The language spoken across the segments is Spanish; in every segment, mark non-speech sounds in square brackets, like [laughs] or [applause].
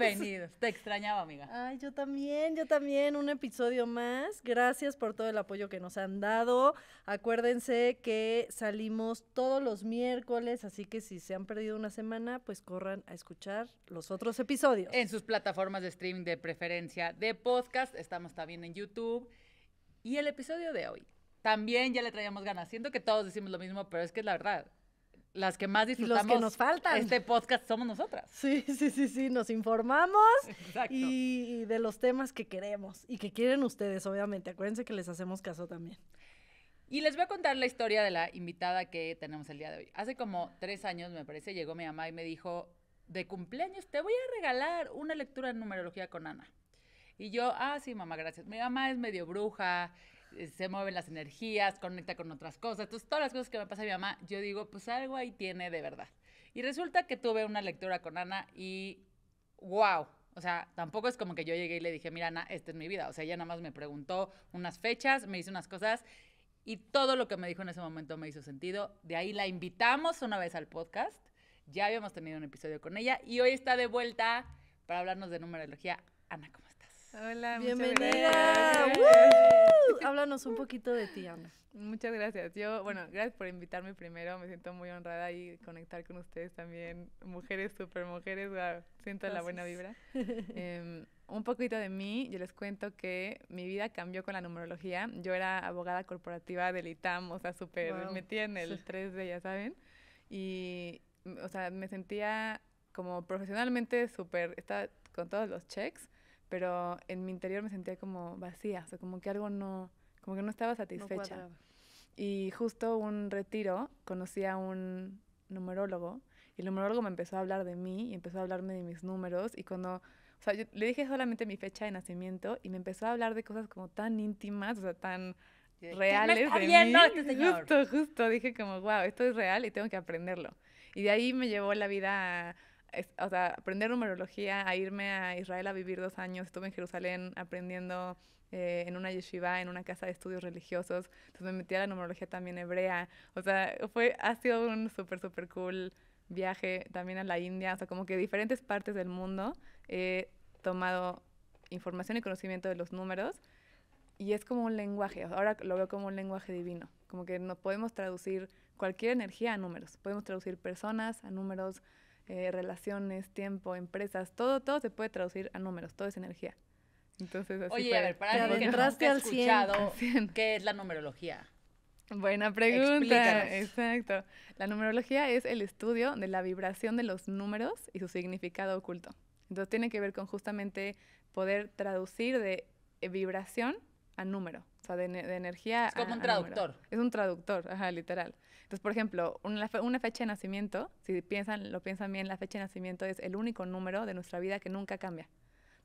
Bienvenidos. Te extrañaba, amiga. Ay, yo también, yo también. Un episodio más. Gracias por todo el apoyo que nos han dado. Acuérdense que salimos todos los miércoles, así que si se han perdido una semana, pues corran a escuchar los otros episodios. En sus plataformas de streaming de preferencia de podcast. Estamos también en YouTube. Y el episodio de hoy. También ya le traíamos ganas. Siento que todos decimos lo mismo, pero es que es la verdad las que más disfrutamos. que nos faltan. Este podcast somos nosotras. Sí, sí, sí, sí, nos informamos Y, de los temas que queremos y que quieren ustedes, obviamente. Acuérdense que les hacemos caso también. Y les voy a contar la historia de la invitada que tenemos el día de hoy. Hace como tres años, me parece, llegó mi mamá y me dijo, de cumpleaños te voy a regalar una lectura de numerología con Ana. Y yo, ah, sí, mamá, gracias. Mi mamá es medio bruja, eh, se mueven las energías, conecta con otras cosas. Entonces, todas las cosas que me pasa a mi mamá, yo digo, pues algo ahí tiene de verdad. Y resulta que tuve una lectura con Ana y, wow, o sea, tampoco es como que yo llegué y le dije, mira, Ana, esta es mi vida. O sea, ella nada más me preguntó unas fechas, me hizo unas cosas y todo lo que me dijo en ese momento me hizo sentido. De ahí la invitamos una vez al podcast. Ya habíamos tenido un episodio con ella y hoy está de vuelta para hablarnos de numerología. Ana, ¿cómo estás? Hola, bienvenida. [laughs] Háblanos un poquito de ti, Ana. Muchas gracias. Yo, bueno, gracias por invitarme primero. Me siento muy honrada y conectar con ustedes también. Mujeres, super mujeres. Siento la buena vibra. [laughs] Em, un poquito de mí. Yo les cuento que mi vida cambió con la numerología. Yo era abogada corporativa del ITAM, o sea, súper Me tiene en el 3D, ya saben. Y, o sea, me sentía como profesionalmente súper, estaba con todos los checks pero en mi interior me sentía como vacía, o sea, como que algo no, como que no estaba satisfecha. y justo un retiro conocí a un numerólogo y el numerólogo me empezó a hablar de mí y empezó a hablarme de mis números y cuando, o sea, yo le dije solamente mi fecha de nacimiento y me empezó a hablar de cosas como tan íntimas, o sea, tan reales ¿Qué me está de mí. Este justo, justo, dije como, wow, esto es real y tengo que aprenderlo. Y de ahí me llevó la vida a o sea, aprender numerología, a irme a Israel a vivir dos años, estuve en Jerusalén aprendiendo eh, en una yeshiva, en una casa de estudios religiosos, entonces me metí a la numerología también hebrea, o sea, fue, ha sido un súper, súper cool viaje también a la India, o sea, como que diferentes partes del mundo he tomado información y conocimiento de los números y es como un lenguaje, ahora lo veo como un lenguaje divino, como que no podemos traducir cualquier energía a números, podemos traducir personas a números, eh, relaciones, tiempo, empresas, todo, todo se puede traducir a números, todo es energía. Entonces, Oye, a ver, para que nunca escuchado, ¿qué es la numerología? Buena pregunta. Exacto. La numerología es el estudio de la vibración de los números y su significado oculto. Entonces tiene que ver con justamente poder traducir de eh, vibración a número, o sea, de, energía. Es como un traductor. es un traductor, ajá, literal. Entonces, por ejemplo, una, fecha de nacimiento, si piensan, lo piensan bien, la fecha de nacimiento es el único número de nuestra vida que nunca cambia.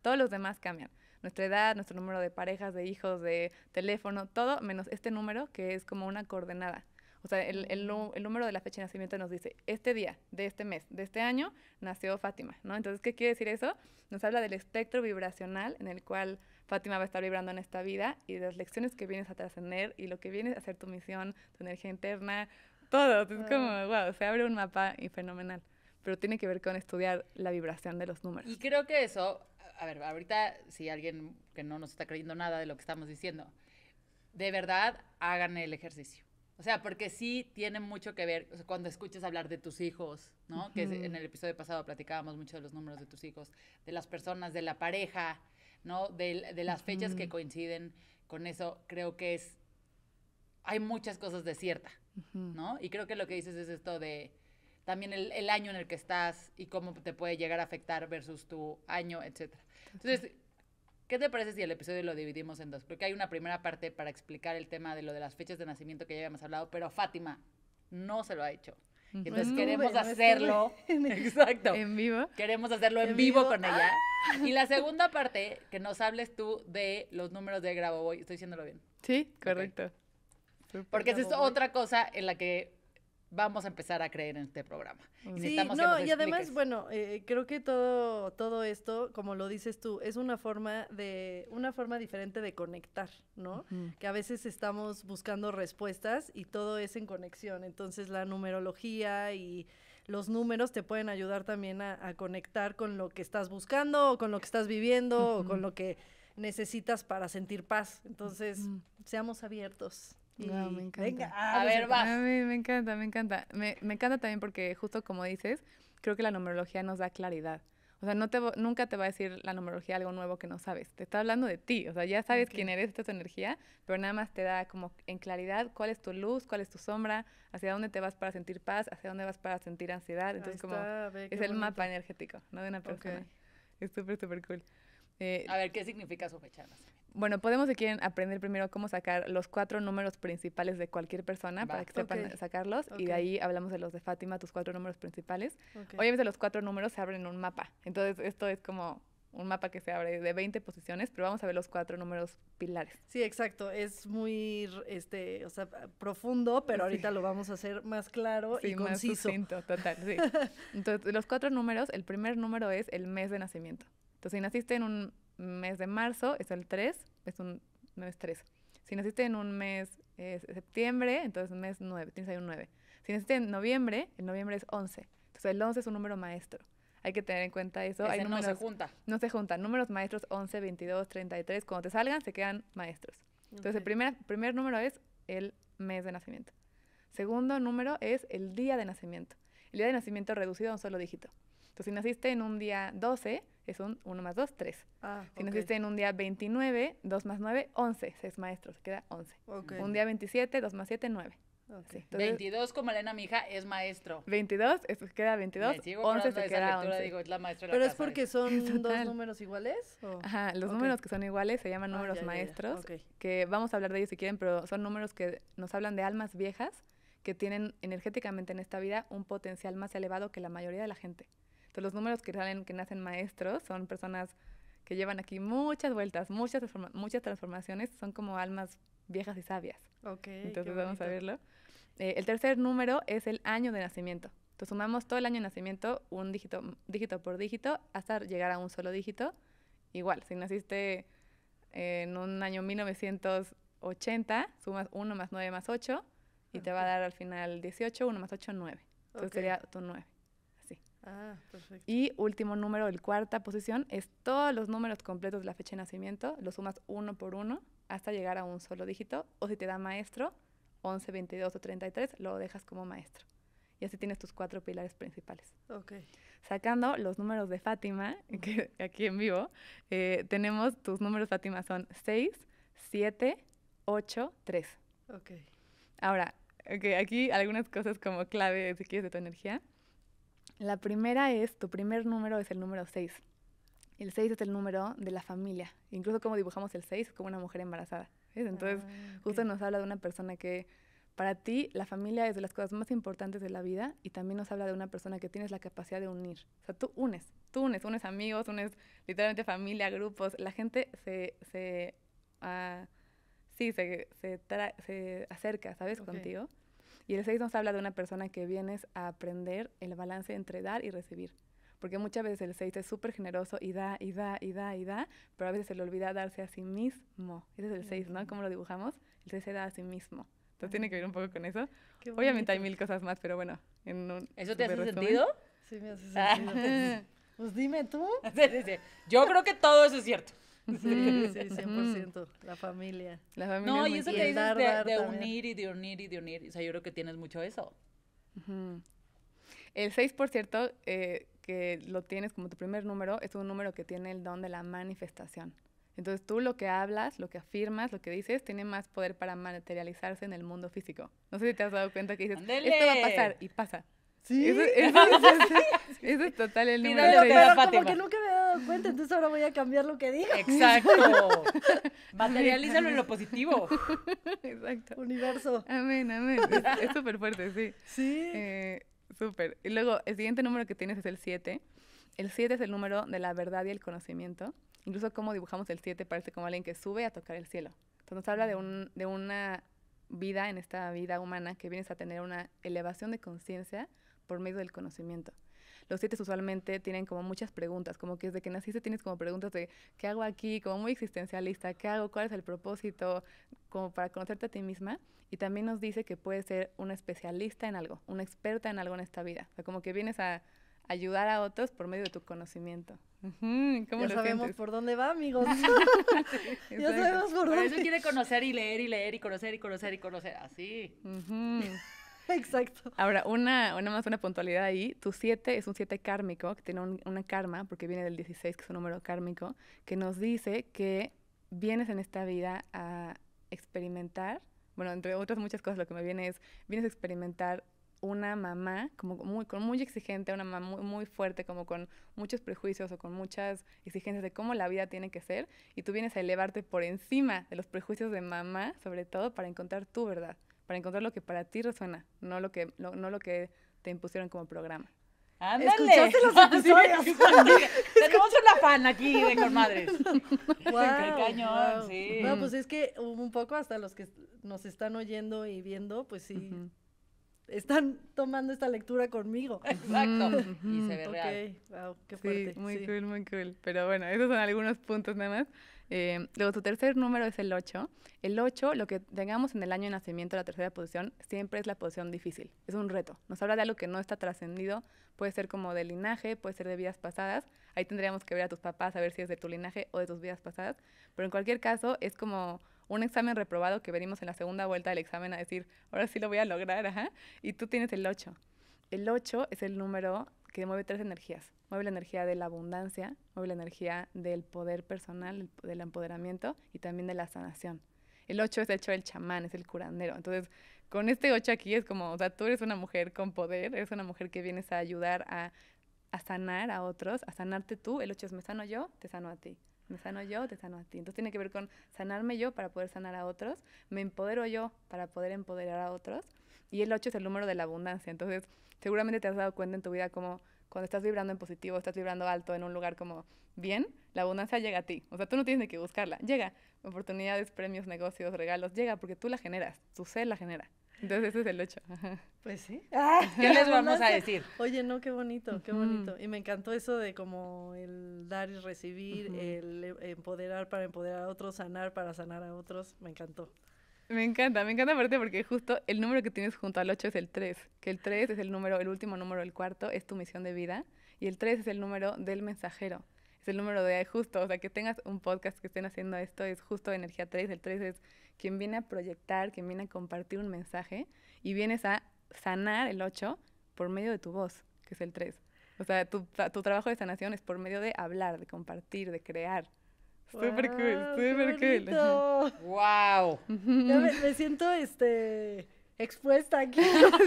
Todos los demás cambian. Nuestra edad, nuestro número de parejas, de hijos, de teléfono, todo menos este número que es como una coordenada. O sea, el, el número de la fecha de nacimiento nos dice, este día, de este mes, de este año, nació Fátima, ¿no? Entonces, ¿qué quiere decir eso? Nos habla del espectro vibracional en el cual Fátima va a estar vibrando en esta vida y las lecciones que vienes a trascender y lo que vienes a hacer tu misión, tu energía interna, todo. Es como, wow, se abre un mapa y fenomenal. Pero tiene que ver con estudiar la vibración de los números. Y creo que eso, a ver, ahorita si alguien que no nos está creyendo nada de lo que estamos diciendo, de verdad hagan el ejercicio. O sea, porque sí tiene mucho que ver cuando escuchas hablar de tus hijos, ¿no? Que en el episodio pasado platicábamos mucho de los números de tus hijos, de las personas, de la pareja, ¿no? De, las fechas que coinciden con eso, creo que es, hay muchas cosas de cierta, ¿no? Y creo que lo que dices es esto de también el, el, año en el que estás y cómo te puede llegar a afectar versus tu año, etc. Entonces, ¿qué te parece si el episodio lo dividimos en dos? Porque hay una primera parte para explicar el tema de lo de las fechas de nacimiento que ya habíamos hablado, pero Fátima no se lo ha hecho. Entonces queremos hacerlo. [laughs] [laughs] exacto. En vivo. Queremos hacerlo en, vivo? con ah. ella. Y la [laughs] segunda parte, que nos hables tú de los números de grabo voy Estoy diciéndolo bien. Sí, correcto. Porque es otra cosa en la que vamos a empezar a creer en este programa. Y sí, y además, bueno, eh, creo que todo, todo esto, como lo dices tú, es una forma de, una forma diferente de conectar, ¿no? Que a veces estamos buscando respuestas y todo es en conexión. Entonces la numerología y los números te pueden ayudar también a, conectar con lo que estás buscando, o con lo que estás viviendo, o con lo que necesitas para sentir paz. Entonces, seamos abiertos me encanta. Ah, a, ver, A mí me encanta, me encanta. Me, encanta también porque justo como dices, creo que la numerología nos da claridad. O sea, no te, nunca te va a decir la numerología algo nuevo que no sabes. Te está hablando de ti. O sea, ya sabes quién eres, esta es tu energía, pero nada más te da como en claridad cuál es tu luz, cuál es tu sombra, hacia dónde te vas para sentir paz, hacia dónde vas para sentir ansiedad. Entonces, como es el mapa energético, ¿no? De una persona. Es súper, súper cool. Eh, a ver, ¿qué significa su bueno, podemos si quieren aprender primero cómo sacar los cuatro números principales de cualquier persona para que sepan sacarlos y de ahí hablamos de los de Fátima, tus cuatro números principales. Okay. Obviamente los cuatro números se abren en un mapa, entonces esto es como un mapa que se abre de 20 posiciones, pero vamos a ver los cuatro números pilares. Sí, exacto, es muy este, o sea, profundo, pero ahorita lo vamos a hacer más claro y más conciso. total, sí. [laughs] Entonces, los cuatro números, el primer número es el mes de nacimiento. Entonces, si naciste en un mes de marzo es el 3, es un mes 3. Si naciste en un mes septiembre, entonces mes 9, tienes ahí un 9. Si naciste en noviembre, el noviembre es 11. Entonces el 11 es un número maestro. Hay que tener en cuenta eso. Ese no se junta. No se juntan. Números maestros 11, 22, 33. Cuando te salgan, se quedan maestros. Entonces el primer, primer número es el mes de nacimiento. Segundo número es el día de nacimiento. El día de nacimiento reducido a un solo dígito. Entonces, si naciste en un día 12, es un 1 más 2, 3. Ah, si naciste en un día 29, 2 más 9, 11. Es maestro, se queda 11. Un día 27, 2 más 7, 9. 22, como Elena, mi hija, es maestro. 22, eso queda 22. 11 se queda 11. Digo, es la maestra Pero es porque son [laughs] dos números iguales. Ajá, los números que son iguales se llaman ah, números maestros, que vamos a hablar de ellos si quieren, pero son números que nos hablan de almas viejas que tienen energéticamente en esta vida un potencial más elevado que la mayoría de la gente los números que salen que nacen maestros son personas que llevan aquí muchas vueltas, muchas, muchas transformaciones, son como almas viejas y sabias. Ok. Entonces vamos a verlo. Eh, el tercer número es el año de nacimiento. Entonces sumamos todo el año de nacimiento, un dígito, dígito por dígito, hasta llegar a un solo dígito. Igual, si naciste en un año 1980, sumas 1 más 9 más 8 y te va a dar al final 18, 1 más 8, 9. Entonces sería tu 9. Ah, perfecto. Y último número, el cuarta posición, es todos los números completos de la fecha de nacimiento, los sumas uno por uno hasta llegar a un solo dígito, o si te da maestro, 11, 22 o 33, lo dejas como maestro. Y así tienes tus cuatro pilares principales. Ok. Sacando los números de Fátima, [laughs] que aquí en vivo, eh, tenemos tus números Fátima son 6, 7, 8, 3. Ok. Ahora, aquí algunas cosas como clave, si quieres, de tu energía. La primera es, tu primer número es el número 6. El 6 es el número de la familia. Incluso como dibujamos el 6 es como una mujer embarazada. Entonces, ah, justo nos habla de una persona que para ti la familia es de las cosas más importantes de la vida y también nos habla de una persona que tienes la capacidad de unir. O sea, tú unes, tú unes, unes amigos, unes literalmente familia, grupos. La gente se, se, ah, sí, se, se, se acerca, ¿sabes? Contigo. Y el 6 nos habla de una persona que vienes a aprender el balance entre dar y recibir. Porque muchas veces el 6 es súper generoso y da, y da, y da, y da, pero a veces se le olvida darse a sí mismo. Ese es el 6, ¿no? ¿Cómo lo dibujamos? El 6 se da a sí mismo. Entonces tiene que ver un poco con eso. Obviamente hay mil cosas más, pero bueno. En ¿Eso te hace sentido? Sí, me hace [laughs] sentido. pues dime tú. [laughs] Yo creo que todo eso es cierto. [laughs] Sí, mm, sí, 100%. La familia. La familia. No, y eso que dices de, unir y de unir y de unir. O sea, yo creo que tienes mucho eso. El seis, El 6% eh, que lo tienes como tu primer número es un número que tiene el don de la manifestación. Entonces tú lo que hablas, lo que afirmas, lo que dices, tiene más poder para materializarse en el mundo físico. No sé si te has dado cuenta que dices, esto va a pasar y pasa. Sí. Eso, [laughs] es total el número de pero, pero como que nunca me he dado cuenta, entonces ahora voy a cambiar lo que digo. Exacto. [laughs] Materialízalo en lo positivo. Exacto. Universo. Amén, amén. Es súper fuerte, sí. Sí. Eh, súper. Y luego, el siguiente número que tienes es el 7. El 7 es el número de la verdad y el conocimiento. Incluso como dibujamos el 7 parece como alguien que sube a tocar el cielo. Entonces nos habla de, un, de una vida en esta vida humana que vienes a tener una elevación de conciencia por medio del conocimiento. Los siete usualmente tienen como muchas preguntas, como que desde que naciste tienes como preguntas de qué hago aquí, como muy existencialista, qué hago, cuál es el propósito, como para conocerte a ti misma. Y también nos dice que puedes ser una especialista en algo, una experta en algo en esta vida. O sea, como que vienes a ayudar a otros por medio de tu conocimiento. ya lo sabemos por dónde va, amigos. [laughs] ya sabemos por, dónde. Por eso quiere conocer y leer y leer y conocer y conocer y conocer, así. Exacto. Ahora, una, una más, una puntualidad ahí. Tu 7 es un 7 kármico, que tiene una karma, porque viene del 16, que es un número kármico, que nos dice que vienes en esta vida a experimentar, bueno, entre otras muchas cosas, lo que me viene es, vienes a experimentar una mamá como muy, con muy exigente, una mamá muy, muy fuerte, como con muchos prejuicios o con muchas exigencias de cómo la vida tiene que ser, y tú vienes a elevarte por encima de los prejuicios de mamá, sobre todo, para encontrar tu verdad para encontrar lo que para ti resuena, no lo que, no lo que te impusieron como programa. ¡Ándale! ¿Escuchaste los [laughs] episodios? [laughs] Tenemos una fan aquí de madres? ¡Qué [laughs] cañón! Sí. Bueno, pues es que un poco hasta los que nos están oyendo y viendo, pues sí, están tomando esta lectura conmigo. Exacto. Mm, y se ve Wow, qué fuerte. Sí, muy cool, muy cool. Pero bueno, esos son algunos puntos nada más. Eh, luego, tu tercer número es el 8. El 8, lo que tengamos en el año de nacimiento, la tercera posición, siempre es la posición difícil. Es un reto. Nos habla de algo que no está trascendido. Puede ser como de linaje, puede ser de vidas pasadas. Ahí tendríamos que ver a tus papás a ver si es de tu linaje o de tus vidas pasadas. Pero en cualquier caso, es como un examen reprobado que venimos en la segunda vuelta del examen a decir, ahora sí lo voy a lograr, ajá. Y tú tienes el 8. El 8 es el número que mueve tres energías mueve la energía de la abundancia, mueve la energía del poder personal, del empoderamiento y también de la sanación. El 8 es el hecho del chamán, es el curandero. Entonces, con este 8 aquí es como, o sea, tú eres una mujer con poder, eres una mujer que vienes a ayudar a, sanar a otros, a sanarte tú. El 8 es me sano yo, te sano a ti. Me sano yo, te sano a ti. Entonces tiene que ver con sanarme yo para poder sanar a otros, me empodero yo para poder empoderar a otros. Y el 8 es el número de la abundancia. Entonces, seguramente te has dado cuenta en tu vida como cuando estás vibrando en positivo, estás vibrando alto en un lugar como bien, la abundancia llega a ti. O sea, tú no tienes ni que buscarla. Llega. Oportunidades, premios, negocios, regalos, llega porque tú la generas. Tu ser la genera. Entonces ese es el hecho. Pues sí. [laughs] Ah, [laughs] ¿Qué les vamos a decir? Oye, no, qué bonito, qué bonito. Y me encantó eso de como el dar y recibir, el eh, empoderar para empoderar a otros, sanar para sanar a otros. Me encantó. Me encanta, me encanta verte porque justo el número que tienes junto al 8 es el 3, que el 3 es el número, el último número el cuarto, es tu misión de vida, y el 3 es el número del mensajero, es el número de justo, o sea, que tengas un podcast que estén haciendo esto, es justo energía 3, el 3 es quien viene a proyectar, quien viene a compartir un mensaje, y vienes a sanar el 8 por medio de tu voz, que es el 3. O sea, tu, tu trabajo de sanación es por medio de hablar, de compartir, de crear. Estoy wow, cool, me, siento este expuesta aquí.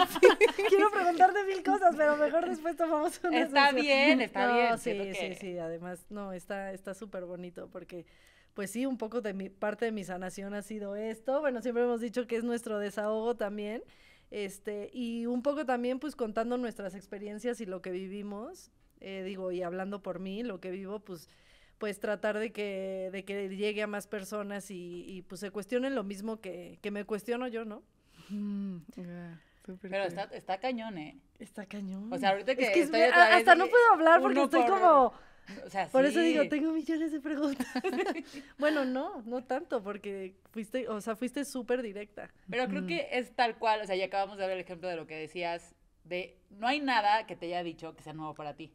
[laughs] Quiero preguntarte mil cosas, pero mejor después tomamos una Está bien, está bien. Sí, sí, sí. Además, no, está súper bonito porque, pues sí, un poco de mi parte de mi sanación ha sido esto. Bueno, siempre hemos dicho que es nuestro desahogo también. Este, y un poco también, pues contando nuestras experiencias y lo que vivimos. Eh, digo, y hablando por mí, lo que vivo, pues pues tratar de que, de que llegue a más personas y, y pues se cuestionen lo mismo que, que me cuestiono yo, ¿no? Mm. Pero está, está, cañón, ¿eh? Está cañón. O sea, ahorita que, es estoy hasta no puedo hablar porque estoy como... O sea, por eso digo, tengo millones de preguntas. [laughs] bueno, no, no tanto, porque fuiste, o sea, fuiste súper directa. Pero creo que es tal cual, o sea, ya acabamos de ver el ejemplo de lo que decías, de no hay nada que te haya dicho que sea nuevo para ti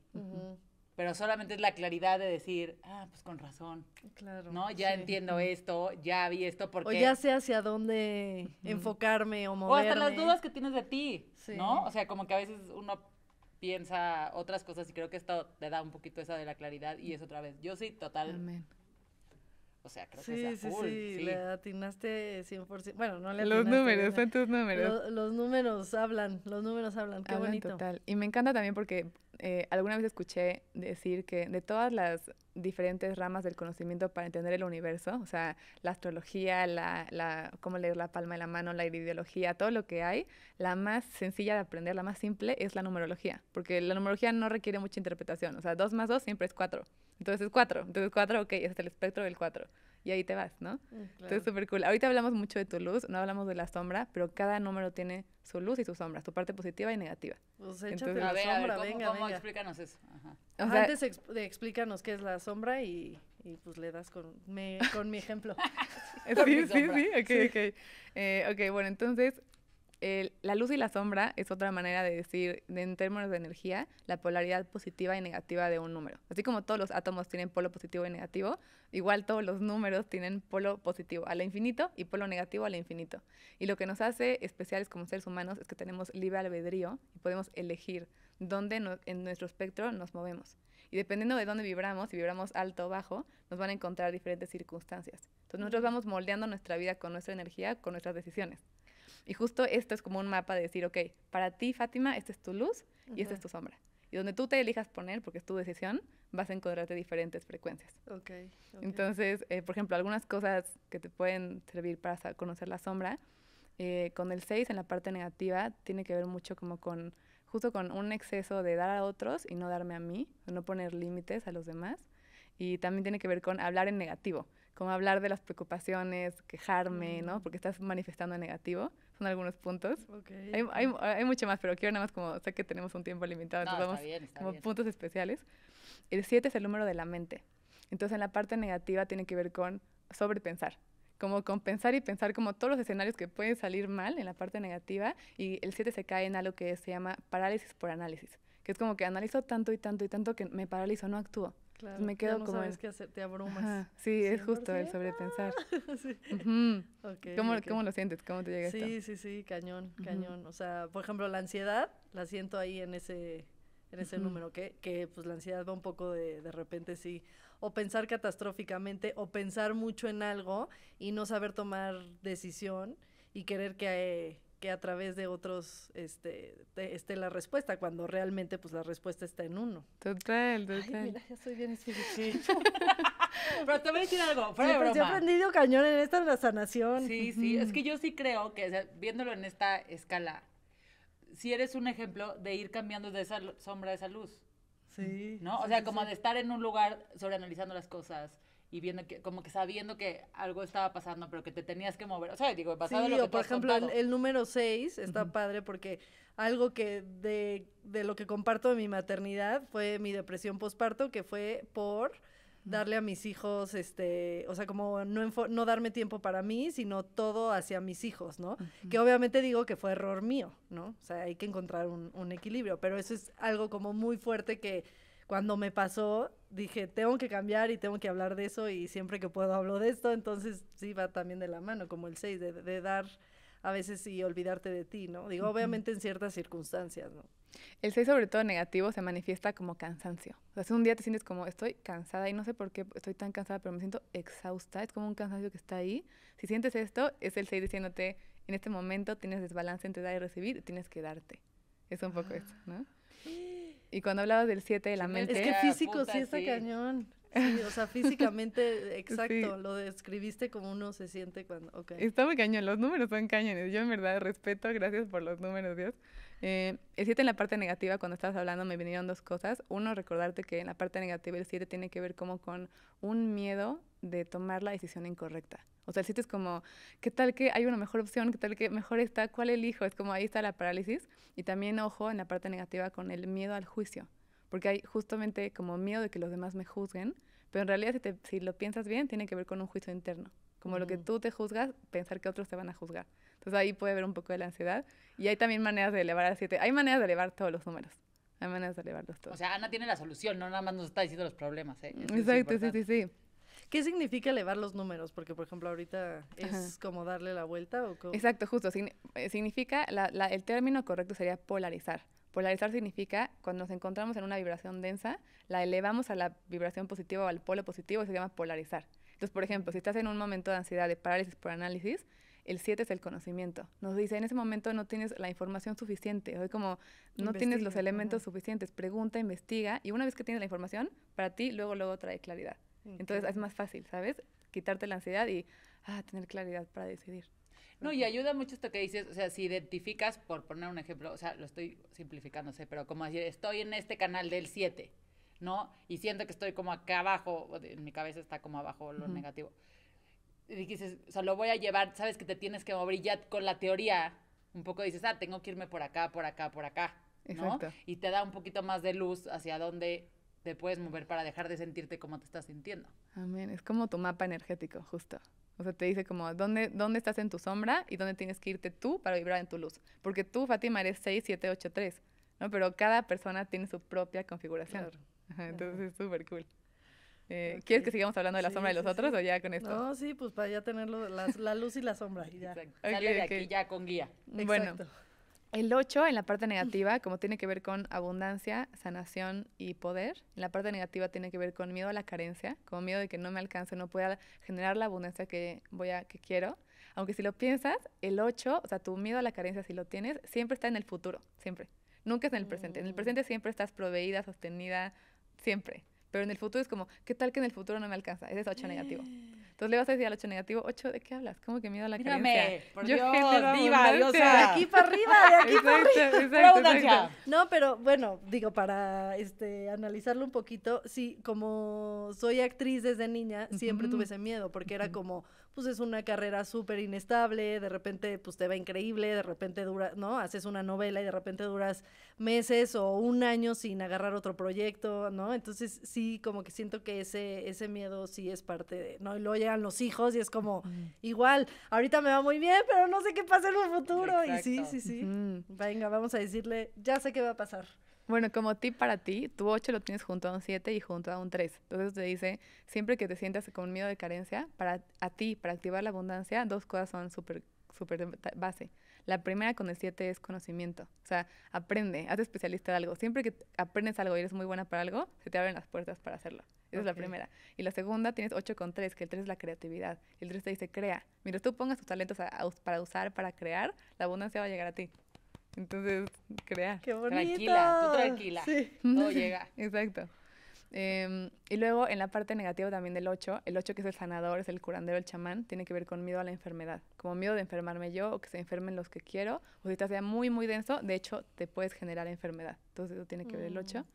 pero solamente es la claridad de decir, ah, pues con razón. Claro. ¿No? Ya entiendo esto, ya vi esto porque... O ya sé hacia dónde enfocarme o moverme. O hasta las dudas que tienes de ti, ¿no? O sea, como que a veces uno piensa otras cosas y creo que esto te da un poquito esa de la claridad y mm. es otra vez. Yo sí, total, Amén. O sea, creo sí, que sí, Sí, sí, le atinaste 100%. Bueno, no le Los números, son tus números. los números hablan, los números hablan, qué bonito. Y me encanta también porque eh, alguna vez escuché decir que de todas las diferentes ramas del conocimiento para entender el universo, o sea, la astrología, la, la, cómo leer la palma de la mano, la ideología, todo lo que hay, la más sencilla de aprender, la más simple es la numerología, porque la numerología no requiere mucha interpretación, o sea, dos más dos siempre es cuatro. Entonces es cuatro, entonces cuatro, ok, es el espectro del cuatro. Y ahí te vas, ¿no? Mm, claro. Entonces súper cool. Ahorita hablamos mucho de tu luz, no hablamos de la sombra, pero cada número tiene su luz y su sombra, su parte positiva y negativa. Pues échate entonces, la ver, sombra, ¿cómo, venga, ¿cómo venga. explícanos eso? Ajá. Antes exp explícanos qué es la sombra y, y pues le das con, me, con mi ejemplo. [laughs] sí, sí, sí, ok, sí. ok. Eh, ok, bueno, entonces la luz y la sombra es otra manera de decir, en términos de energía, la polaridad positiva y negativa de un número. Así como todos los átomos tienen polo positivo y negativo, igual todos los números tienen polo positivo al infinito y polo negativo al infinito. Y lo que nos hace especiales como seres humanos es que tenemos libre albedrío y podemos elegir dónde en nuestro espectro nos movemos. Y dependiendo de dónde vibramos, si vibramos alto o bajo, nos van a encontrar diferentes circunstancias. Entonces nosotros vamos moldeando nuestra vida con nuestra energía, con nuestras decisiones. Y justo esto es como un mapa de decir, ok, para ti, Fátima, esta es tu luz y esta es tu sombra. Y donde tú te elijas poner, porque es tu decisión, vas a encontrarte diferentes frecuencias. Ok. Entonces, eh, por ejemplo, algunas cosas que te pueden servir para conocer la sombra, eh, con el 6 en la parte negativa tiene que ver mucho como con, justo con un exceso de dar a otros y no darme a mí, no poner límites a los demás. Y también tiene que ver con hablar en negativo, como hablar de las preocupaciones, quejarme, ¿no? Mm. Porque estás manifestando en negativo algunos puntos. Hay, hay, mucho más, pero quiero nada más como, sé que tenemos un tiempo limitado, entonces vamos como puntos especiales. El 7 es el número de la mente. Entonces en la parte negativa tiene que ver con sobrepensar como con pensar y pensar como todos los escenarios que pueden salir mal en la parte negativa y el 7 se cae en algo que se llama parálisis por análisis, que es como que analizo tanto y tanto y tanto que me paralizo, no actúo me quedo como sabes el... qué hacer, te abrumas. sí, es justo el sobrepensar. [laughs] ¿Cómo, ¿Cómo, lo sientes? ¿Cómo te llega esto? Sí, sí, sí, cañón, cañón. O sea, por ejemplo, la ansiedad la siento ahí en ese en ese número, que, que pues la ansiedad va un poco de, de repente sí, o pensar catastróficamente, o pensar mucho en algo y no saber tomar decisión y querer que, que a través de otros este, te, esté la respuesta, cuando realmente pues la respuesta está en uno. Total, total. Ay, mira, ya estoy bien escrito. [laughs] Pero te voy a decir algo, fuera pues, broma. he aprendido cañón en esta la sanación. Sí, sí, es que yo sí creo que, viéndolo en esta escala, si eres un ejemplo de ir cambiando de esa sombra a esa luz. Sí. ¿No? O sea, como de estar en un lugar sobre analizando las cosas, y viendo que, como que sabiendo que algo estaba pasando, pero que te tenías que mover. O sea, digo, pasado lo que por ejemplo, el, número 6 está padre porque algo que de, lo que comparto de mi maternidad fue mi depresión posparto, que fue por darle a mis hijos, este, o sea, como no, no darme tiempo para mí, sino todo hacia mis hijos, ¿no? Que obviamente digo que fue error mío, ¿no? O sea, hay que encontrar un equilibrio, pero eso es algo como muy fuerte que cuando me pasó, dije, tengo que cambiar y tengo que hablar de eso y siempre que puedo hablo de esto, entonces sí va también de la mano, como el 6, de, de dar a veces y olvidarte de ti, ¿no? Digo, obviamente en ciertas circunstancias, ¿no? El 6, sobre todo negativo, se manifiesta como cansancio. O sea, si un día te sientes como, estoy cansada y no sé por qué estoy tan cansada, pero me siento exhausta, es como un cansancio que está ahí. Si sientes esto, es el 6 diciéndote, en este momento tienes desbalance entre dar y recibir, tienes que darte. Es un poco esto ah. eso, ¿no? Y cuando hablabas del 7 de la mente. Es que ah, físico sí está cañón. [laughs] o sea, físicamente, eh, exacto, lo describiste como uno se siente cuando... Está muy cañón, los números son cañones. Yo en verdad respeto, gracias por los números, Dios. Eh, el 7 en la parte negativa, cuando estabas hablando, me vinieron dos cosas. Uno, recordarte que en la parte negativa el 7 tiene que ver como con un miedo de tomar la decisión incorrecta. O sea, el 7 es como, ¿qué tal que hay una mejor opción? ¿Qué tal que mejor está? ¿Cuál elijo? Es como ahí está la parálisis. Y también, ojo, en la parte negativa con el miedo al juicio. Porque hay justamente como miedo de que los demás me juzguen. Pero en realidad, si, lo piensas bien, tiene que ver con un juicio interno. Como lo que mm. tú te juzgas, pensar que otros te van a juzgar. Entonces ahí puede haber un poco de la ansiedad. Y hay también maneras de elevar a 7. Hay maneras de elevar todos los números. Hay maneras de elevarlos todos. O sea, Ana tiene la solución, no nada más nos está diciendo los problemas. ¿eh? Mm, exacto, sí, sí, sí. ¿Qué significa elevar los números? Porque, por ejemplo, ahorita es como darle la vuelta o Exacto, justo. Eh, significa, el término correcto sería polarizar. Polarizar significa cuando nos encontramos en una vibración densa, la elevamos a la vibración positiva o al polo positivo, y se llama polarizar. Entonces, por ejemplo, si estás en un momento de ansiedad, de parálisis por análisis, el 7 es el conocimiento. Nos dice, en ese momento no tienes la información suficiente, o como no tienes los elementos suficientes, pregunta, investiga, y una vez que tienes la información, para ti luego, luego trae claridad. Entonces es más fácil, ¿sabes? Quitarte la ansiedad y ah, tener claridad para decidir. No, y ayuda mucho esto que dices, o sea, si identificas, por poner un ejemplo, o sea, lo estoy simplificando, pero como decir, estoy en este canal del 7, ¿no? Y siento que estoy como acá abajo, en mi cabeza está como abajo lo negativo. Y dices, o sea, lo voy a llevar, sabes que te tienes que mover ya con la teoría un poco dices, ah, tengo que irme por acá, por acá, por acá, ¿no? Y te da un poquito más de luz hacia dónde te puedes mover para dejar de sentirte como te estás sintiendo. Amén. Es como tu mapa energético, justo. O sea, te dice como dónde, dónde estás en tu sombra y dónde tienes que irte tú para vibrar en tu luz. Porque tú, Fátima, eres 6, 7, 8, 3, ¿no? Pero cada persona tiene su propia configuración. Claro. entonces es súper cool. Eh, ¿Quieres que sigamos hablando de la sombra de los otros o ya con esto? No, sí, pues para ya tener la, la luz y la sombra. ya. Sale de aquí ya con guía. Exacto. El 8 en la parte negativa, como tiene que ver con abundancia, sanación y poder, en la parte negativa tiene que ver con miedo a la carencia, con miedo de que no me alcance, no pueda generar la abundancia que, voy a, que quiero. Aunque si lo piensas, el 8, o sea, tu miedo a la carencia, si lo tienes, siempre está en el futuro, siempre. Nunca es en el presente. En el presente mm. siempre estás proveída, sostenida, siempre. Pero en el futuro es como, ¿qué tal que en el futuro no me alcanza? Ese es 8 negativo. [laughs] Entonces le vas a decir al 8 negativo, 8, ¿de qué hablas? ¿Cómo que miedo a la Mírame, Por Yo Dios, De aquí para arriba, de aquí para arriba. No, pero bueno, digo, para este, analizarlo un poquito, sí, como soy actriz desde niña, siempre tuve ese miedo, porque era como, pues es una carrera súper inestable, de repente pues te va increíble, de repente dura, ¿no? Haces una novela y de repente duras meses o un año sin agarrar otro proyecto, ¿no? Entonces sí, como que siento que ese, ese miedo sí es parte de, ¿no? Y luego llegan los hijos y es como, igual, ahorita me va muy bien, pero no sé qué pasa en el futuro. Y sí, sí, sí. Venga, vamos a decirle, ya sé qué va a pasar. Bueno, como tip para ti, tu 8 lo tienes junto a un 7 y junto a un 3. Entonces te dice, siempre que te sientas con miedo de carencia, para a ti, para activar la abundancia, dos cosas son súper super base. La primera con el 7 es conocimiento. O sea, aprende, haz especialista de algo. Siempre que aprendes algo y eres muy buena para algo, se te abren las puertas para hacerlo. Esa es la primera. Y la segunda tienes 8 con 3, que el 3 es la creatividad. El 3 te dice crea. Mira, tú pongas tus talentos para usar, para crear, la abundancia va a llegar a ti. Entonces, crear. Qué bonito. Tranquila, tú tranquila. Sí. Todo llega. [laughs] Exacto. Em, y luego en la parte negativa también del 8, el 8 que es el sanador, es el curandero, el chamán, tiene que ver con miedo a la enfermedad, como miedo de enfermarme yo o que se enfermen los que quiero, o si sea muy, muy denso, de hecho te puedes generar enfermedad. Entonces eso tiene que ver el 8. Mm.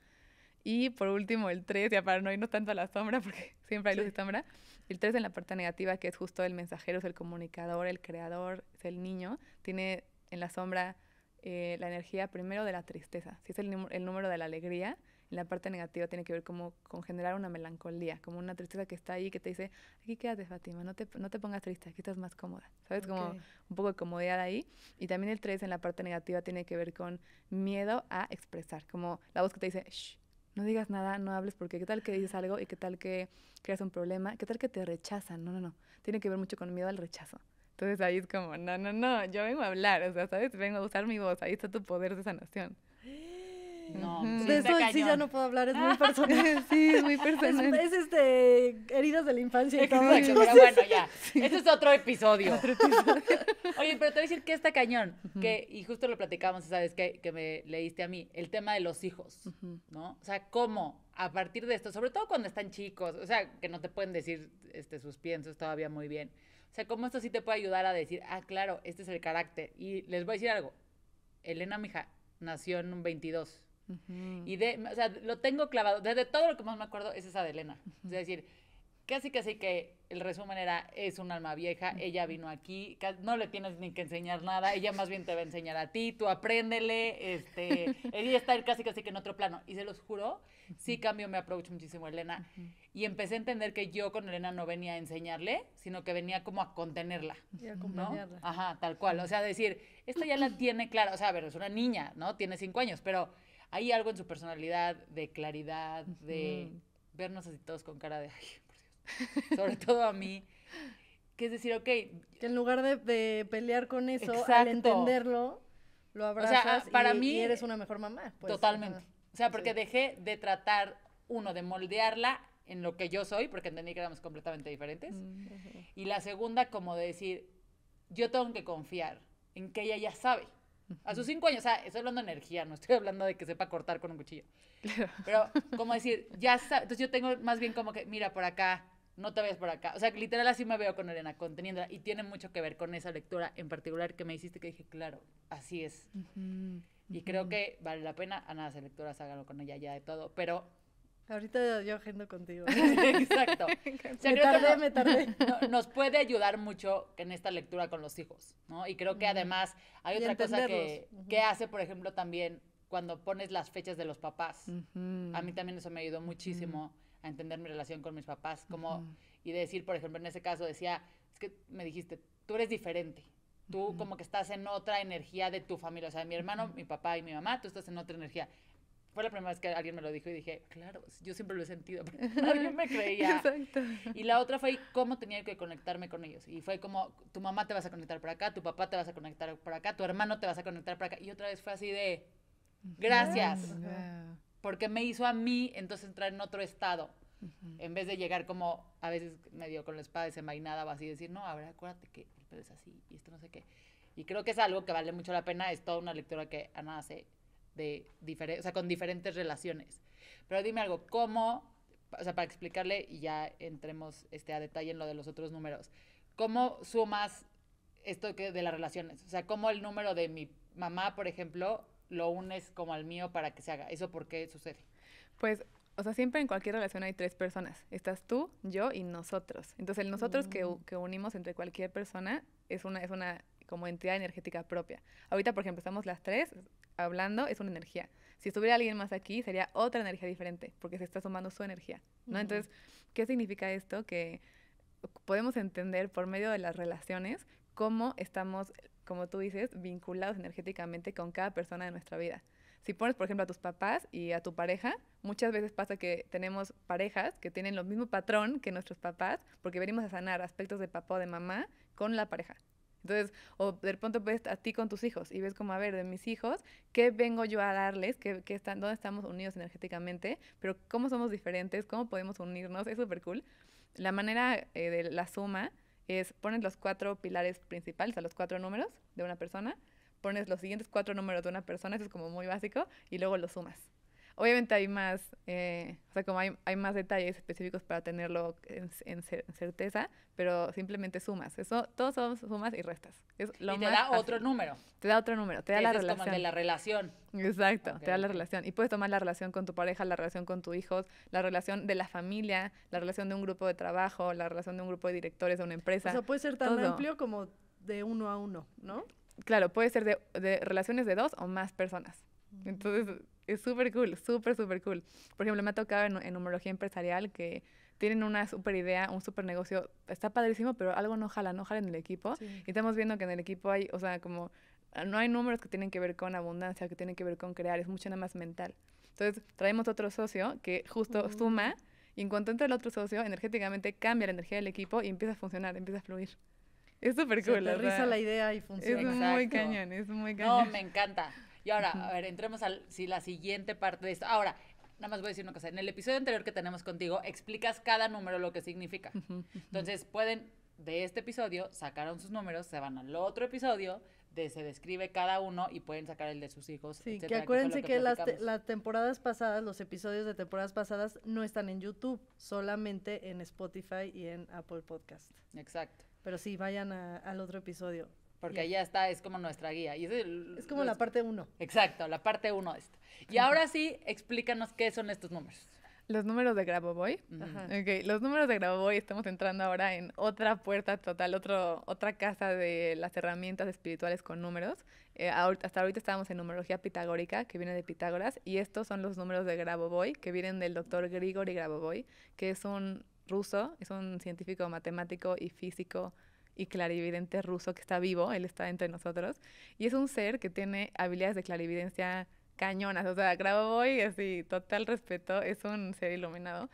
Y por último el 3, ya para no irnos tanto a la sombra, [laughs] porque siempre hay luz y sombra, el 3 en la parte negativa, que es justo el mensajero, es el comunicador, el creador, es el niño, tiene en la sombra eh, la energía primero de la tristeza. Si es el, el, número de la alegría, en la parte negativa tiene que ver como con generar una melancolía, como una tristeza que está ahí que te dice, aquí quédate, Fátima, no te, no te pongas triste, aquí estás más cómoda. ¿Sabes? Como un poco de comodidad ahí. Y también el 3 en la parte negativa tiene que ver con miedo a expresar, como la voz que te dice, shh, no digas nada, no hables, porque qué tal que dices algo y qué tal que creas un problema, qué tal que te rechazan. No, no, no. Tiene que ver mucho con miedo al rechazo. Entonces ahí es como, no, no, no, yo vengo a hablar, o sea, ¿sabes? Vengo a usar mi voz, ahí está tu poder de sanación. No, de eso sí ya no puedo hablar, es muy [laughs] personal. sí, es muy personal. Es, este, heridas de la infancia y todo. pero bueno, ya. [laughs] Sí. Este es otro episodio. [laughs] Oye, pero te voy a decir que está cañón, que, y justo lo platicamos, ¿sabes? Que, que me leíste a mí, el tema de los hijos, ¿no? O sea, cómo a partir de esto, sobre todo cuando están chicos, o sea, que no te pueden decir este, sus piensos todavía muy bien, o sea, cómo esto sí te puede ayudar a decir, ah, claro, este es el carácter. Y les voy a decir algo. Elena, mija, nació en un 22. Y de, o sea, lo tengo clavado. Desde todo lo que más me acuerdo es esa de Elena. Es decir, casi casi que el resumen era, es un alma vieja, ella vino aquí, no le tienes ni que enseñar nada, ella más bien te va a enseñar a ti, tú apréndele, este, [laughs] ella está casi casi que en otro plano. Y se los juro sí cambio mi approach muchísimo Elena y empecé a entender que yo con Elena no venía a enseñarle, sino que venía como a contenerla. Y ¿no? Ajá, tal cual. O sea, decir, esta ya la [clears throat] tiene clara, o sea, a ver, es una niña, ¿no? Tiene cinco años, pero hay algo en su personalidad de claridad, de vernos así todos con cara de, [laughs] sobre todo a mí que es decir, ok. Que en lugar de, pelear con eso, al entenderlo, lo abrazas para mí, eres una mejor mamá. Pues, totalmente. O sea, porque dejé de tratar, uno, de moldearla en lo que yo soy, porque entendí que éramos completamente diferentes. Mm, y la segunda, como de decir, yo tengo que confiar en que ella ya sabe. A sus cinco años, o sea, estoy hablando de energía, no estoy hablando de que sepa cortar con un cuchillo. Pero, como decir, ya sabe. Entonces, yo tengo más bien como que, mira, por acá, no te veas por acá. O sea, literal así me veo con Elena, conteniéndola. Y tiene mucho que ver con esa lectura en particular que me hiciste, que dije, claro, así es. Y creo que vale la pena. A nada, lecturas, hágalo con ella ya de todo. Pero Ahorita yo agendo contigo. [laughs] Exacto. [laughs] me tardé, me [laughs] tardé. Nos puede ayudar mucho en esta lectura con los hijos, ¿no? Y creo que además hay otra cosa que, que, hace, por ejemplo, también cuando pones las fechas de los papás. A mí también eso me ayudó muchísimo a entender mi relación con mis papás. Como, y decir, por ejemplo, en ese caso decía, es que me dijiste, tú eres diferente. Tú como que estás en otra energía de tu familia. O sea, mi hermano, mi papá y mi mamá, tú estás en otra energía. Fue la primera vez que alguien me lo dijo y dije, claro, yo siempre lo he sentido, pero [laughs] nadie me creía. [laughs] Y la otra fue cómo tenía que conectarme con ellos. Y fue como, tu mamá te vas a conectar para acá, tu papá te vas a conectar por acá, tu hermano te vas a conectar para acá. Y otra vez fue así de, gracias. Porque me hizo a mí entonces entrar en otro estado. En vez de llegar como a veces medio con la espada desenvainada o así, decir, no, a ver, acuérdate que pero es así y esto no sé qué. Y creo que es algo que vale mucho la pena, es toda una lectura que Ana hace de o sea, con diferentes relaciones. Pero dime algo, ¿cómo, o sea, para explicarle y ya entremos este, a detalle en lo de los otros números, ¿cómo sumas esto que de las relaciones? O sea, ¿cómo el número de mi mamá, por ejemplo, lo unes como al mío para que se haga? ¿Eso por qué sucede? Pues o sea, siempre en cualquier relación hay tres personas. Estás tú, yo y nosotros. Entonces, el nosotros que, mm. que, unimos entre cualquier persona es una, es una como entidad energética propia. Ahorita, por ejemplo, estamos las tres hablando, es una energía. Si estuviera alguien más aquí, sería otra energía diferente, porque se está sumando su energía, ¿no? Entonces, ¿qué significa esto? Que podemos entender por medio de las relaciones cómo estamos, como tú dices, vinculados energéticamente con cada persona de nuestra vida si pones, por ejemplo, a tus papás y a tu pareja, muchas veces pasa que tenemos parejas que tienen el mismo patrón que nuestros papás, porque venimos a sanar aspectos de papá o de mamá con la pareja. Entonces, o de pronto ves a ti con tus hijos y ves como, a ver, de mis hijos, ¿qué vengo yo a darles? ¿Qué, qué están, ¿Dónde estamos unidos energéticamente? Pero ¿cómo somos diferentes? ¿Cómo podemos unirnos? Es súper cool. La manera eh, de la suma es pones los cuatro pilares principales, o los cuatro números de una persona pones los siguientes cuatro números de una persona, eso es como muy básico, y luego lo sumas. Obviamente hay más, eh, o sea, como hay, hay, más detalles específicos para tenerlo en, certeza, pero simplemente sumas. Eso, todos son sumas y restas. y te da otro número. Te da otro número, te da la es relación. Como de la relación. Exacto, te da la relación. Y puedes tomar la relación con tu pareja, la relación con tus hijos, la relación de la familia, la relación de un grupo de trabajo, la relación de un grupo de directores de una empresa. eso puede ser tan amplio como de uno a uno, ¿no? claro, puede ser de, relaciones de dos o más personas. Entonces, es súper cool, súper, súper cool. Por ejemplo, me ha tocado en, numerología empresarial que tienen una super idea, un super negocio, está padrísimo, pero algo no jala, no jala en el equipo. Y estamos viendo que en el equipo hay, o sea, como ah, no hay números que tienen que ver con abundancia, que tienen que ver con crear, es mucho nada más mental. Entonces, traemos otro socio que justo suma y en cuanto entra el otro socio, energéticamente cambia la energía del equipo y empieza a funcionar, empieza a fluir. Es súper cool. Se risa la idea y funciona. Es muy cañón, es muy cañón. No, me encanta. Y ahora, a ver, entremos a la siguiente parte de esto. Ahora, nada más voy a decir una cosa. En el episodio anterior que tenemos contigo, explicas cada número lo que significa. Entonces, pueden de este episodio, sacaron sus números, se van al otro episodio, de, se describe cada uno y pueden sacar el de sus hijos. Sí, que acuérdense que, las, las, temporadas pasadas, los episodios de temporadas pasadas no están en YouTube, solamente en Spotify y en Apple Podcast. Exacto. Pero sí, vayan al otro episodio. Porque allá está, es como nuestra guía. Y es, como la parte uno. Exacto, la parte uno de Y ahora sí, explícanos qué son estos números. Los números de Grabo Boy. los números de Graboboy estamos entrando ahora en otra puerta total, otro, otra casa de las herramientas espirituales con números. Eh, hasta ahorita estábamos en numerología pitagórica, que viene de Pitágoras, y estos son los números de Boy, que vienen del doctor Grigori Boy, que es un ruso, es un científico matemático y físico y clarividente ruso que está vivo, él está entre nosotros, y es un ser que tiene habilidades de clarividencia cañonas, o sea, grabo hoy, así, total respeto, es un ser iluminado,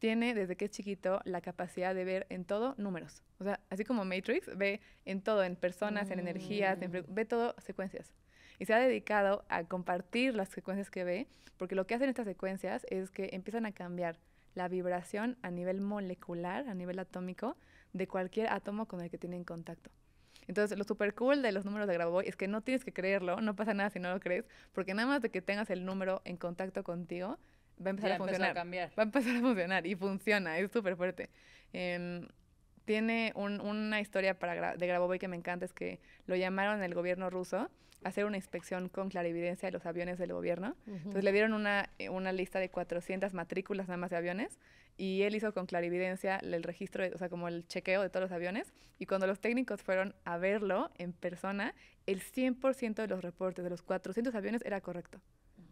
tiene desde que es chiquito la capacidad de ver en todo números, o sea, así como Matrix, ve en todo, en personas, en energías, mm. ve todo secuencias. Y se ha dedicado a compartir las secuencias que ve, porque lo que hacen estas secuencias es que empiezan a cambiar la vibración a nivel molecular, a nivel atómico, de cualquier átomo con el que en contacto. Entonces, lo super cool de los números de Grabovoi es que no tienes que creerlo, no pasa nada si no lo crees, porque nada más de que tengas el número en contacto contigo, va a empezar a funcionar. A cambiar. Va a empezar a funcionar y funciona, es súper fuerte. Em, tiene una historia para de Grabovoi que me encanta, es que lo llamaron el gobierno ruso a hacer una inspección con clarividencia de los aviones del gobierno. Entonces le dieron una, eh, lista de 400 matrículas nada más de aviones y él hizo con clarividencia el registro, o sea, como el chequeo de todos los aviones. Y cuando los técnicos fueron a verlo en persona, el 100% de los reportes de los 400 aviones era correcto.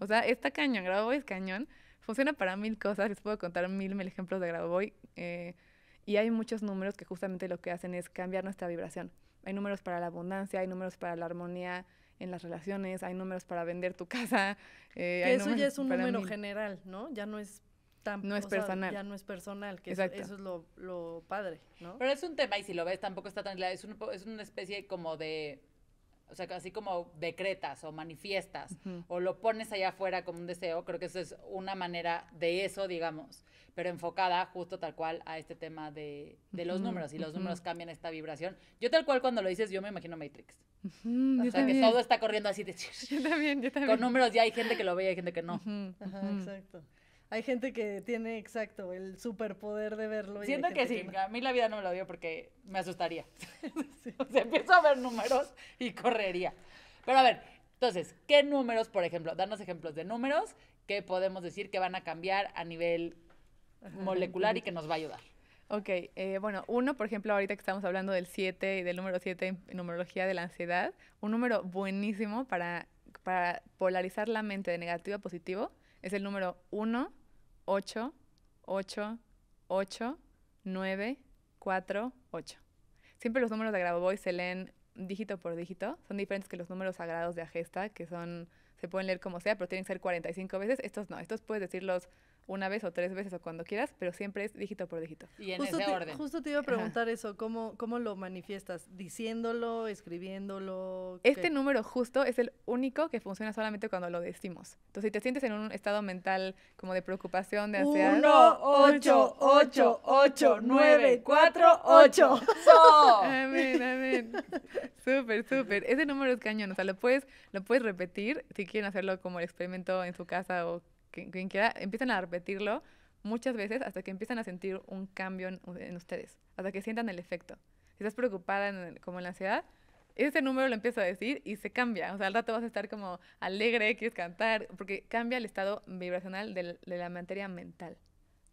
O sea, está cañón, Grabovoi es cañón. Funciona para mil cosas, les puedo contar mil, mil ejemplos de Grabovoi. Eh, y hay muchos números que justamente lo que hacen es cambiar nuestra vibración. Hay números para la abundancia, hay números para la armonía en las relaciones, hay números para vender tu casa. Eh, eso ya es un número general, ¿no? Ya no es tan... No personal. ya no es personal, que eso, es lo, padre, ¿no? Pero es un tema, y si lo ves, tampoco está tan... Es, es una especie como de o sea, así como decretas o manifiestas o lo pones allá afuera como un deseo, creo que eso es una manera de eso, digamos, pero enfocada justo tal cual a este tema de, de los números y los números cambian esta vibración. Yo tal cual cuando lo dices, yo me imagino Matrix. o sea, que todo está corriendo así de... [laughs] Yo también, yo también. Con números ya hay gente que lo ve y hay gente que no. exacto hay gente que tiene, exacto, el superpoder de verlo. Siento que sí, a mí la vida no me lo dio porque me asustaría. [laughs] [laughs] empiezo a ver números y correría. Pero a ver, entonces, ¿qué números, por ejemplo? Danos ejemplos de números que podemos decir que van a cambiar a nivel molecular y que nos va a ayudar. Ok, eh, bueno, uno, por ejemplo, ahorita que estamos hablando del 7 y del número 7 en numerología de la ansiedad, un número buenísimo para, para polarizar la mente de negativo a positivo es el número 1, 8, 8, 8, 9, 4, 8. Siempre los números de Grabovoi se leen dígito por dígito. Son diferentes que los números sagrados de Agesta, que son, se pueden leer como sea, pero tienen que ser 45 veces. Estos no, estos puedes decirlos una vez o tres veces o cuando quieras, pero siempre es dígito por dígito. Y en justo ese orden. Justo te iba a preguntar eso, ¿cómo, ¿cómo lo manifiestas? ¿Diciéndolo, escribiéndolo? Este número justo es el único que funciona solamente cuando lo decimos. Entonces, si te sientes en un estado mental como de preocupación, de ansiedad... ¡Uno, ocho, ocho, ocho, nueve, cuatro, ocho! Amén, amén. [laughs] súper, súper. Ese número es cañón. O sea, lo puedes, lo puedes repetir si quieren hacerlo como el experimento en su casa o quien, quiera, empiezan a repetirlo muchas veces hasta que empiezan a sentir un cambio en, ustedes, hasta que sientan el efecto. Si estás preocupada como en la ansiedad, ese número lo empiezo a decir y se cambia. O sea, al rato vas a estar como alegre, quieres cantar, porque cambia el estado vibracional de, la materia mental.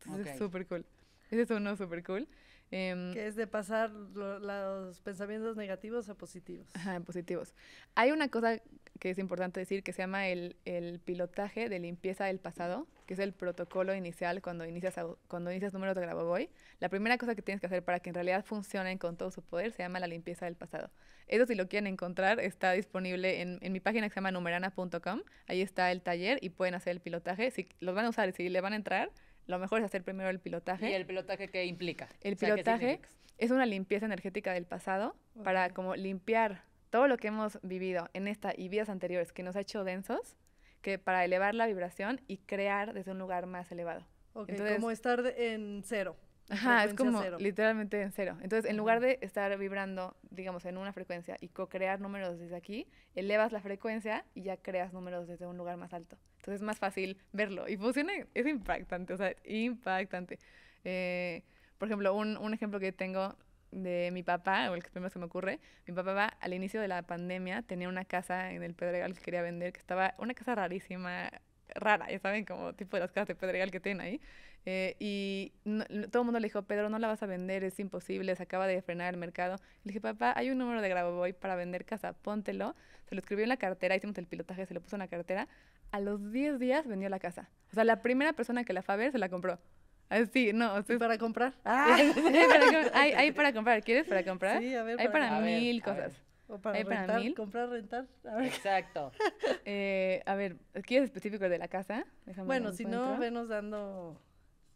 Entonces es súper cool. Ese es uno súper cool. Em, que es de pasar los pensamientos negativos a positivos. Ajá, positivos. Hay una cosa que es importante decir que se llama el, el pilotaje de limpieza del pasado, que es el protocolo inicial cuando inicias, cuando inicias números de Graboboy. La primera cosa que tienes que hacer para que en realidad funcionen con todo su poder se llama la limpieza del pasado. Eso si lo quieren encontrar está disponible en, en mi página que se llama numerana.com. Ahí está el taller y pueden hacer el pilotaje. Si los van a usar y si le van a entrar, lo mejor es hacer primero el pilotaje. ¿Y el pilotaje qué implica? El pilotaje es una limpieza energética del pasado para como limpiar todo lo que hemos vivido en esta y vidas anteriores que nos ha hecho densos, que para elevar la vibración y crear desde un lugar más elevado. Ok, como estar en cero. Ajá, es como literalmente en cero. Entonces, en lugar de estar vibrando, digamos, en una frecuencia y co-crear números desde aquí, elevas la frecuencia y ya creas números desde un lugar más alto. Entonces es más fácil verlo. Y funciona, es impactante, o sea, impactante. Eh, por ejemplo, un, un, ejemplo que tengo de mi papá, o el que primero se me ocurre, mi papá al inicio de la pandemia tenía una casa en el Pedregal que quería vender, que estaba una casa rarísima, rara, ya saben, como tipo de las casas de Pedregal que tienen ahí. Eh, y todo el mundo le dijo, Pedro, no la vas a vender, es imposible, se acaba de frenar el mercado. Le dije, papá, hay un número de Graboboy para vender casa, póntelo. Se lo escribió en la cartera, hicimos el pilotaje, se lo puso en la cartera. A los 10 días vendió la casa. O sea, la primera persona que la fue a ver se la compró. Así, no, estoy para comprar. Ah. [laughs] hay, hay, para comprar, ¿quieres para comprar? Sí, a ver. Para hay para, mil cosas. O para, comprar, rentar. Exacto. [laughs] Eh, a ver, ¿quieres específico de la casa? bueno, si no, venos dando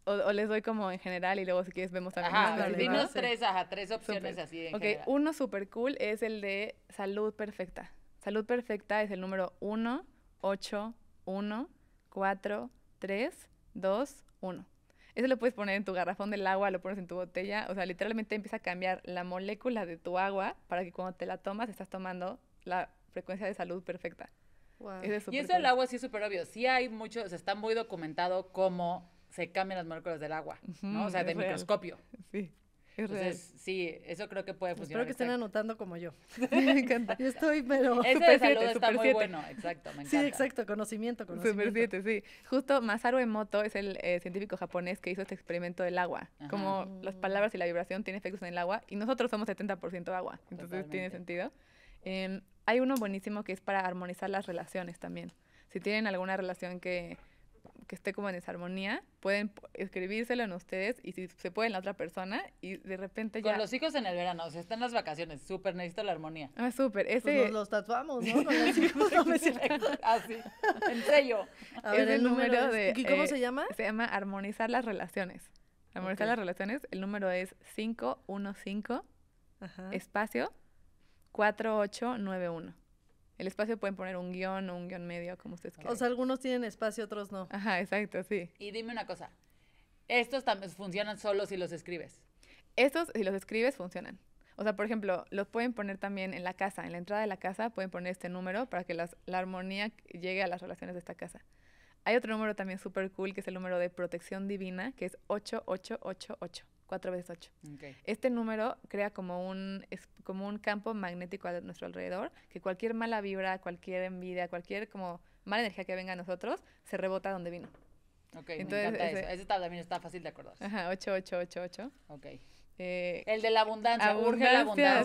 o, les doy como en general y luego si quieres vemos también. Ajá, dinos tres, ajá, tres opciones así en Ok, uno súper cool es el de salud perfecta. Salud perfecta es el número 1, 8, 1, 4, 3, 2, 1. Eso lo puedes poner en tu garrafón del agua, lo pones en tu botella. O sea, literalmente empieza a cambiar la molécula de tu agua para que cuando te la tomas estás tomando la frecuencia de salud perfecta. Wow. y eso del agua sí es súper obvio. Sí hay mucho, o sea, está muy documentado cómo se cambian las moléculas del agua, ¿no? O sea, de microscopio. [laughs] Sí. Entonces, sí, eso creo que puede funcionar. Espero que estén anotando como yo. [laughs] [laughs] me encanta. Yo estoy, pero. Ese de muy bueno, exacto, me encanta. Sí, exacto, conocimiento, conocimiento. Super 7, sí. Justo Masaru Emoto es el eh, científico japonés que hizo este experimento del agua. Como las oh. palabras y la vibración tienen efectos en el agua, y nosotros somos 70% agua, entonces tiene sentido. Em, hay uno buenísimo que es para armonizar las relaciones también. Si tienen alguna relación que que esté como en desarmonía, pueden escribírselo en ustedes y si se puede en la otra persona y de repente ya... Con los hijos en el verano, o sea, están las vacaciones, súper necesito la armonía. Ah, súper. Pues ese... los tatuamos, ¿no? Con los [laughs] hijos, Así, en sello. [laughs] es el, número, ¿Y cómo eh, se llama? Se llama Armonizar las Relaciones. Armonizar las Relaciones, el número es 515 espacio 4891. El espacio pueden poner un guión o un guión medio, como ustedes quieran. O sea, algunos tienen espacio, otros no. Ajá, exacto, sí. Y dime una cosa, estos también funcionan solo si los escribes. Estos, si los escribes, funcionan. O sea, por ejemplo, los pueden poner también en la casa, en la entrada de la casa, pueden poner este número para que la armonía llegue a las relaciones de esta casa. Hay otro número también súper cool, que es el número de protección divina, que es 8888. 4 veces 8. Este número crea como un, es como un campo magnético a nuestro alrededor, que cualquier mala vibra, cualquier envidia, cualquier como mala energía que venga a nosotros, se rebota donde vino. Ok, Entonces, me encanta ese, eso. Ese también está fácil de acordar. Ajá, 8, 8, 8, 8. el de la abundancia, urge la abundancia.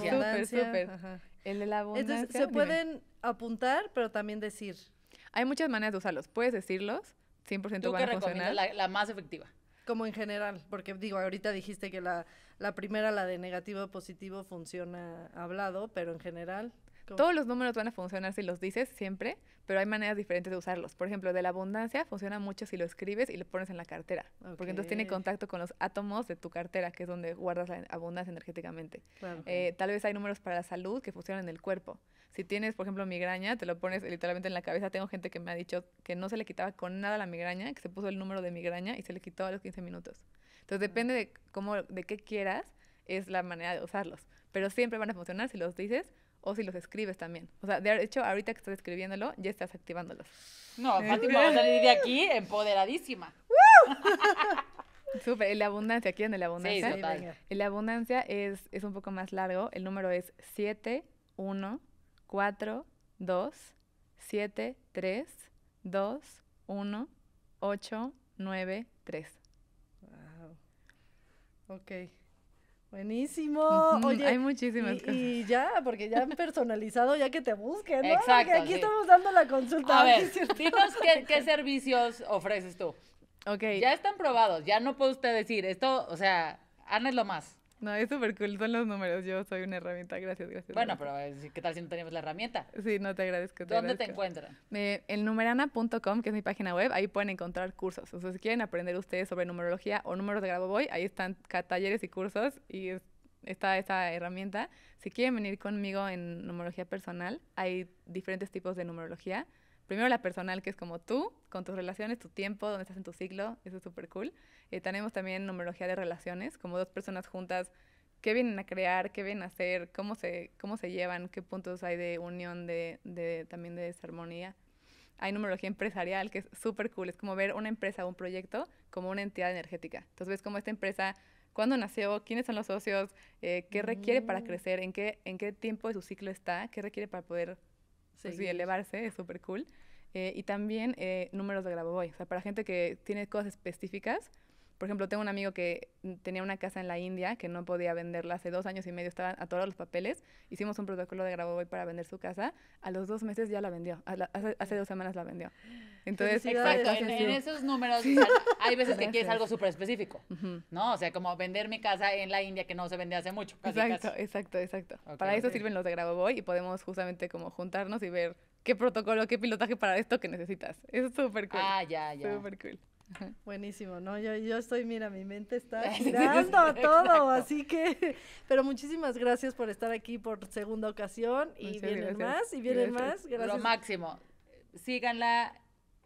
El de la abundancia. Entonces, se pueden apuntar, pero también decir. Hay muchas maneras de usarlos. Puedes decirlos, 100% van a funcionar. la más efectiva? Como en general, porque digo, ahorita dijiste que la, primera, la de negativo positivo, funciona hablado, pero en general. Todos los números van a funcionar si los dices siempre, pero hay maneras diferentes de usarlos. Por ejemplo, de la abundancia funciona mucho si lo escribes y lo pones en la cartera, porque entonces tiene contacto con los átomos de tu cartera, que es donde guardas la abundancia energéticamente. Eh, tal vez hay números para la salud que funcionan en el cuerpo. Si tienes, por ejemplo, migraña, te lo pones literalmente en la cabeza. Tengo gente que me ha dicho que no se le quitaba con nada la migraña, que se puso el número de migraña y se le quitó a los 15 minutos. Entonces, depende de cómo, de qué quieras, es la manera de usarlos. Pero siempre van a funcionar si los dices o si los escribes también. O sea, de hecho, ahorita que estás escribiéndolo, ya estás activándolos. No, Fátima va a salir de aquí empoderadísima. [laughs] Súper, el abundancia, en el abundancia? Sí, total. El abundancia es, es un poco más largo, el número es 7, 1, 4, 2, 7, 3, 2, 1, 8, 9, 3. Wow. Ok. Buenísimo. Oye, hay muchísimas y, cosas. Y ya, porque ya han personalizado, ya que te busquen, ¿no? Exacto. aquí estamos dando la consulta. A ver, qué, qué, servicios ofreces tú. Ok. Ya están probados, ya no puede usted decir esto, o sea, Ana es lo más. No, es súper cool, son los números, yo soy una herramienta, gracias, gracias. Bueno, pero eh, ¿qué tal si no tenemos la herramienta? Sí, no, te agradezco. Te ¿Dónde te encuentran? en numerana.com, que es mi página web, ahí pueden encontrar cursos. O si quieren aprender ustedes sobre numerología o números de grado boy, ahí están talleres y cursos y está esta herramienta. Si quieren venir conmigo en numerología personal, hay diferentes tipos de numerología primero la personal, que es como tú, con tus relaciones, tu tiempo, dónde estás en tu ciclo, eso es súper cool. Eh, tenemos también numerología de relaciones, como dos personas juntas, qué vienen a crear, qué vienen a hacer, cómo se, cómo se llevan, qué puntos hay de unión, de, también de desarmonía. Hay numerología empresarial, que es súper cool, es como ver una empresa, o un proyecto, como una entidad energética. Entonces ves como esta empresa cuándo nació, quiénes son los socios, eh, qué requiere para mm. crecer, en qué, en qué tiempo de su ciclo está, qué requiere para poder pues sí elevarse, es súper cool. Eh, y también eh, números de Grabovoi. O sea, para gente que tiene cosas específicas, por ejemplo, tengo un amigo que tenía una casa en la India que no podía venderla. Hace dos años y medio estaban a todos los papeles. Hicimos un protocolo de Grabovoi para vender su casa. A los dos meses ya la vendió. hace, dos semanas la vendió. Entonces, Exacto, en, esos números hay veces que quieres algo súper específico, ¿no? O sea, como vender mi casa en la India que no se vendía hace mucho. exacto, exacto, exacto, para eso sirven los de Grabovoi y podemos justamente como juntarnos y ver qué protocolo, qué pilotaje para esto que necesitas. Es súper cool. Ah, ya, ya. Súper cool. Buenísimo, ¿no? Yo, yo estoy, mira, mi mente está [laughs] girando todo, así que, [laughs] pero muchísimas gracias por estar aquí por segunda ocasión y vienen más, y vienen más, gracias. Lo máximo, síganla,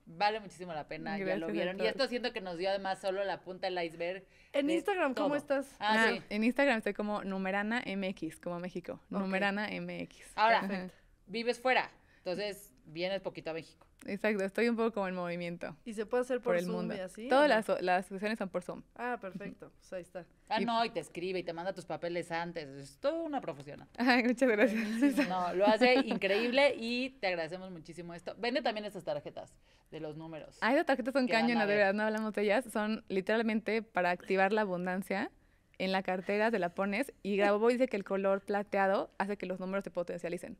vale muchísimo la pena, ya lo vieron. Y esto siento que nos dio además solo la punta del iceberg. En Instagram, ¿cómo estás? Ah, ah, sí. En Instagram estoy como Numerana MX, como México, Numerana MX. Ahora, vives fuera, entonces vienes poquito a México. Exacto, estoy un poco como el movimiento. Y se puede hacer por, el Zoom mundo. Y así. Todas las, sesiones son por Zoom. Ah, perfecto. Pues ahí está. Ah, no, y te escribe y te manda tus papeles antes. Es toda una profesional. [laughs] Ay, muchas gracias. No, lo hace increíble y te agradecemos muchísimo esto. Vende también estas tarjetas de los números. Ah, esas tarjetas son cañones de verdad, no hablamos de ellas. Son literalmente para activar la abundancia en la cartera te la pones y y dice que el color plateado hace que los números se potencialicen.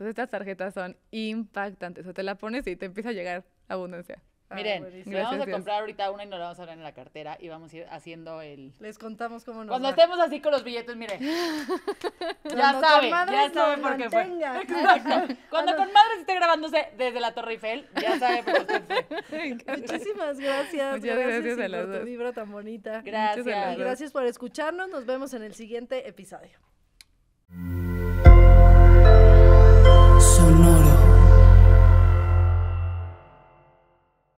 Entonces estas tarjetas son impactantes. O te la pones y te empieza a llegar abundancia. Ah, miren, le vamos a comprar ahorita una y nos la vamos a dar en la cartera y vamos a ir haciendo el. Les contamos cómo nos. Cuando estemos así con los billetes, miren. [laughs] ya sabe, ya sabe por qué fue. [laughs] Cuando con madres esté grabándose desde la Torre Eiffel, ya sabe por qué fue. [laughs] Muchísimas gracias. gracias, a por dos. tu vibra tan bonita. Gracias. Gracias por escucharnos. Nos vemos en el siguiente episodio.